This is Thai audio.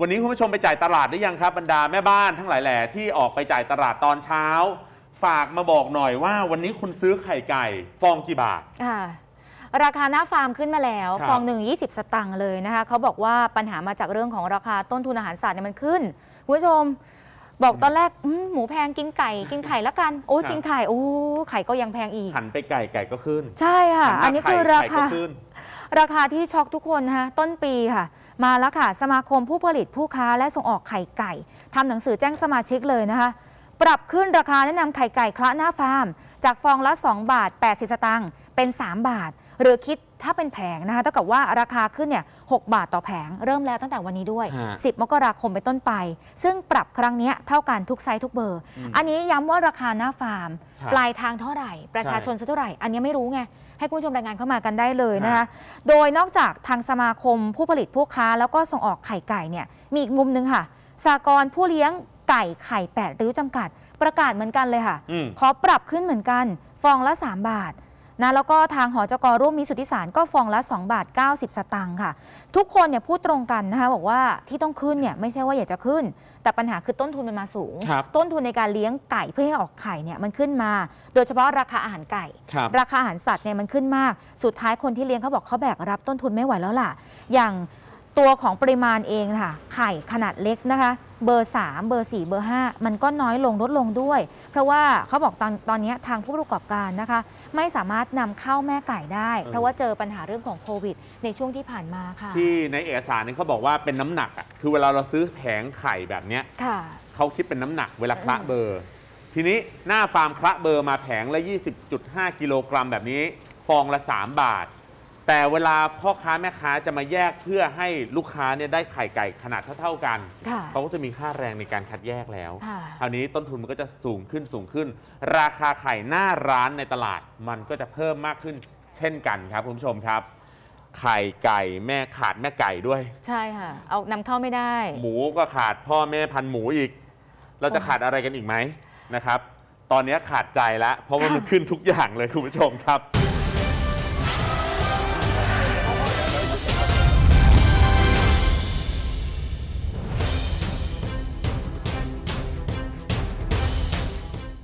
วันนี้คุณผู้ชมไปจ่ายตลาดหรือยังครับบรรดาแม่บ้านทั้งหลายแหล่ที่ออกไปจ่ายตลาดตอนเช้า ฝากมาบอกหน่อยว่าวันนี้คุณซื้อไข่ไก่ ฟองกี่บาท่ราคาหน้าฟาร์มขึ้นมาแล้ว ฟองหนึ่งี่สตางค์เลยนะคะเขาบอกว่าปัญหามาจากเรื่องของราคาต้นทุนอาหารสัตว์เนี่ยมันขึ้นคุณผู้ชมบอกตอนแรกหมูแพงกินไก่กินไข่ละกัน โอ้กินไข่โอ้ไข่ก็ยังแพงอีกหันไปไก่ไก่ก็ขึ้น ใช่ค่ะ อันนี้คือราคาขึ้นราคาที่ช็อกทุกคนนะคะต้นปีค่ะ มาแล้วค่ะสมาคมผู้ผลิตผู้ค้า และส่งออกไข่ไก่ทำหนังสือแจ้งสมาชิกเลยนะคะปรับขึ้นราคาแนะนำไข่ไก่คละหน้าฟาร์ม จากฟองละ2บาท80สตางค์เป็น 3 บาท หรือคิดถ้าเป็นแผงนะคะเท่ากับว่าราคาขึ้นเนี่ยหบาทต่อแผง เริ่มแล้วตั้งแต่วันนี้ด้วย 10 มกราคมเป็นต้นไป ซึ่งปรับครั้งนี้เท่ากันทุกไซส์ทุกเบอร์ อันนี้ย้ำว่าราคาหน้าฟาร์ม ปลายทางเท่าไหร่ ประชาชนเท่าไหร่ อันนี้ไม่รู้ไงให้ผู้ชมรายงานเข้ามากันได้เลยนะคะโดยนอกจากทางสมาคมผู้ผลิตผู้ค้าแล้วก็ส่งออกไข่ไก่เนี่ยมีอีกมุมนึงค่ะสากลผู้เลี้ยงไก่ ไข่แปดริ้วจำกัดประกาศเหมือนกันเลยค่ะ ขอปรับขึ้นเหมือนกัน ฟองละ 3 บาทนะแล้วก็ทางหอจกร่วมมีสุทธิสารก็ฟองละ2บาท 90 สตางค์ค่ะ ทุกคนเนี่ยพูดตรงกันนะคะบอกว่าที่ต้องขึ้นเนี่ยไม่ใช่ว่าอยากจะขึ้น แต่ปัญหาคือต้นทุนมันมาสูง ต้นทุนในการเลี้ยงไก่เพื่อให้ออกไข่เนี่ยมันขึ้นมา โดยเฉพาะราคาอาหารไก่ ราคาอาหารสัตว์เนี่ยมันขึ้นมากสุดท้ายคนที่เลี้ยงเขาบอกเขาแบกรับต้นทุนไม่ไหวแล้วล่ะ อย่างตัวของปริมาณเองค่ะไข่ขนาดเล็กนะคะ เบอร์ 3 เบอร์ 4 เบอร์5มันก็น้อยลงลดลงด้วย เพราะว่าเขาบอกตอนตอนนี้ทางผู้ประกอบการนะคะ ไม่สามารถนำเข้าแม่ไก่ได้เพราะว่าเจอปัญหาเรื่องของโควิดในช่วงที่ผ่านมาค่ะ ที่ในเอกสารนี้เขาบอกว่าเป็นน้ำหนักอ่ะคือเวลาเราซื้อแผงไข่แบบเนี้ยค่ะ เขาคิดเป็นน้ำหนักเวลาคละเบอร์ ทีนี้หน้าฟาร์มคละเบอร์มาแผงละ 20.5กิโลกรัมแบบนี้ฟองละ 3 บาทแต่เวลาพ่อค้าแม่ค้าจะมาแยกเพื่อให้ลูกค้าเนี่ยได้ไข่ไก่ขนาดเท่าๆกันเขาก็จะมีค่าแรงในการคัดแยกแล้วคราวนี้ต้นทุนมันก็จะสูงขึ้นสูงขึ้น ราคาไข่หน้าร้านในตลาดมันก็จะเพิ่มมากขึ้นเช่นกันครับคุณผู้ชมครับ ไข่ไก่แม่ขาดแม่ไก่ด้วย ใช่ค่ะ เอานำเข้าไม่ได้ หมูก็ขาดพ่อแม่พันหมูอีก เราจะขาดอะไรกันอีกไหมนะครับ ตอนนี้ขาดใจแล้วเพราะว่ามันขึ้นทุกอย่างเลยคุณผู้ชมครับ